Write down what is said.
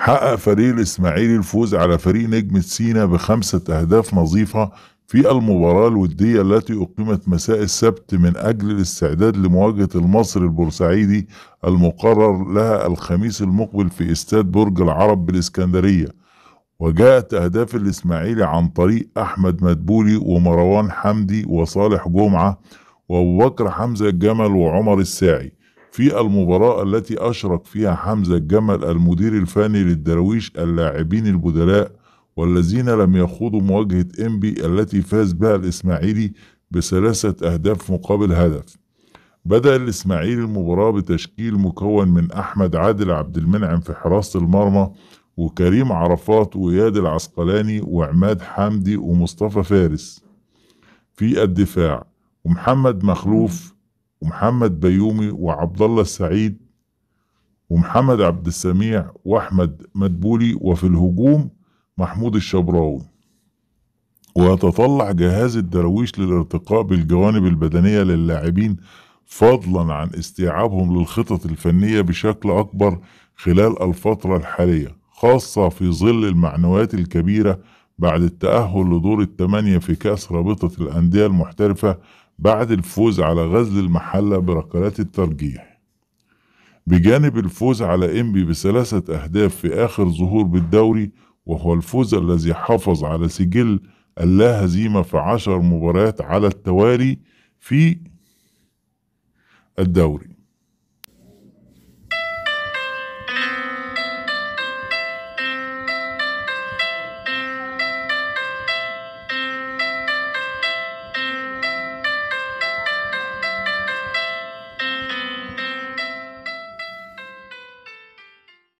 حقق فريق الإسماعيلي الفوز على فريق نجم سينا بخمسة أهداف نظيفة في المباراة الودية التي أقيمت مساء السبت من أجل الاستعداد لمواجهة المصري البورسعيدي المقرر لها الخميس المقبل في استاد برج العرب بالإسكندرية وجاءت أهداف الإسماعيلي عن طريق أحمد مدبولي ومروان حمدي وصالح جمعة وأبو بكر حمزة الجمل وعمر الساعي في المباراة التي أشرك فيها حمزة الجمل المدير الفني للدراويش اللاعبين البدلاء والذين لم يخوضوا مواجهة إنبي التي فاز بها الإسماعيلي بثلاثة أهداف مقابل هدف بدأ الإسماعيلي المباراة بتشكيل مكون من أحمد عادل عبد المنعم في حراسة المرمى وكريم عرفات وإياد العسقلاني وعماد حمدي ومصطفى فارس في الدفاع ومحمد مخلوف ومحمد بيومي وعبد الله السعيد ومحمد عبد السميع واحمد مدبولي وفي الهجوم محمود الشبراوي ويتطلع جهاز الدراويش للارتقاء بالجوانب البدنية للاعبين فضلا عن استيعابهم للخطط الفنية بشكل أكبر خلال الفترة الحالية خاصة في ظل المعنويات الكبيرة بعد التأهل لدور الثمانية في كأس رابطة الأندية المحترفة بعد الفوز على غزل المحلة بركلات الترجيح بجانب الفوز على إنبي بثلاثة أهداف في آخر ظهور بالدوري وهو الفوز الذي حافظ على سجل اللا هزيمة في عشر مباريات على التوالي في الدوري